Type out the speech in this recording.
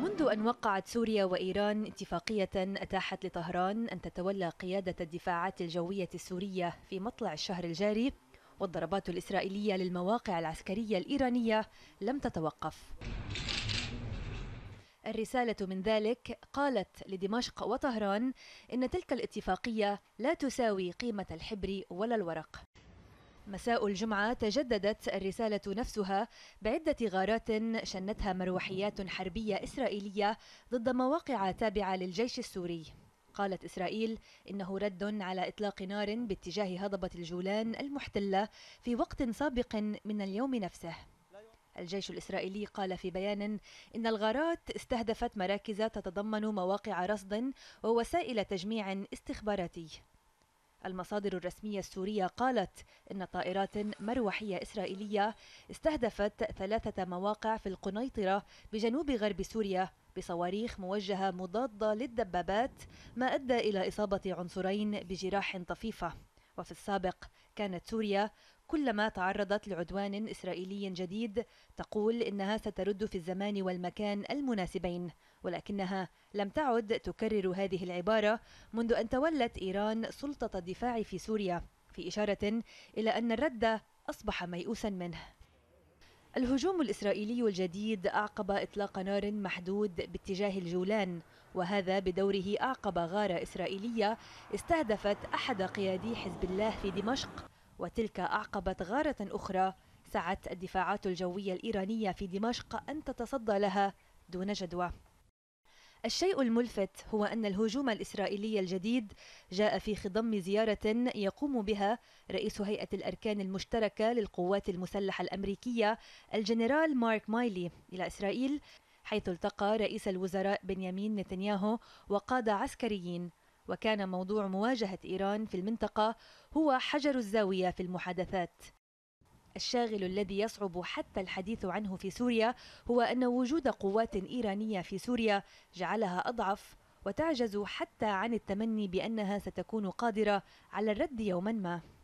منذ أن وقعت سوريا وإيران اتفاقية أتاحت لطهران أن تتولى قيادة الدفاعات الجوية السورية في مطلع الشهر الجاري والضربات الإسرائيلية للمواقع العسكرية الإيرانية لم تتوقف الرسالة من ذلك قالت لدمشق وطهران إن تلك الاتفاقية لا تساوي قيمة الحبر ولا الورق مساء الجمعة تجددت الرسالة نفسها بعدة غارات شنتها مروحيات حربية إسرائيلية ضد مواقع تابعة للجيش السوري. قالت إسرائيل إنه رد على إطلاق نار باتجاه هضبة الجولان المحتلة في وقت سابق من اليوم نفسه. الجيش الإسرائيلي قال في بيان إن الغارات استهدفت مراكز تتضمن مواقع رصد ووسائل تجميع استخباراتي. المصادر الرسمية السورية قالت إن طائرات مروحية إسرائيلية استهدفت ثلاثة مواقع في القنيطرة بجنوب غرب سوريا بصواريخ موجهة مضادة للدبابات ما أدى إلى إصابة عنصرين بجراح طفيفة وفي السابق كانت سوريا كلما تعرضت لعدوان إسرائيلي جديد تقول إنها سترد في الزمان والمكان المناسبين ولكنها لم تعد تكرر هذه العبارة منذ أن تولت إيران سلطة الدفاع في سوريا في إشارة إلى أن الرد أصبح ميؤوسا منه الهجوم الإسرائيلي الجديد أعقب إطلاق نار محدود باتجاه الجولان وهذا بدوره أعقب غارة إسرائيلية استهدفت أحد قيادي حزب الله في دمشق وتلك أعقبت غارة أخرى سعت الدفاعات الجوية الإيرانية في دمشق أن تتصدى لها دون جدوى الشيء الملفت هو أن الهجوم الإسرائيلي الجديد جاء في خضم زيارة يقوم بها رئيس هيئة الأركان المشتركة للقوات المسلحة الأمريكية الجنرال مارك مايلي إلى إسرائيل حيث التقى رئيس الوزراء بنيامين نتنياهو وقادة عسكريين وكان موضوع مواجهة إيران في المنطقة هو حجر الزاوية في المحادثات الشاغل الذي يصعب حتى الحديث عنه في سوريا هو أن وجود قوات إيرانية في سوريا جعلها أضعف وتعجز حتى عن التمني بأنها ستكون قادرة على الرد يوما ما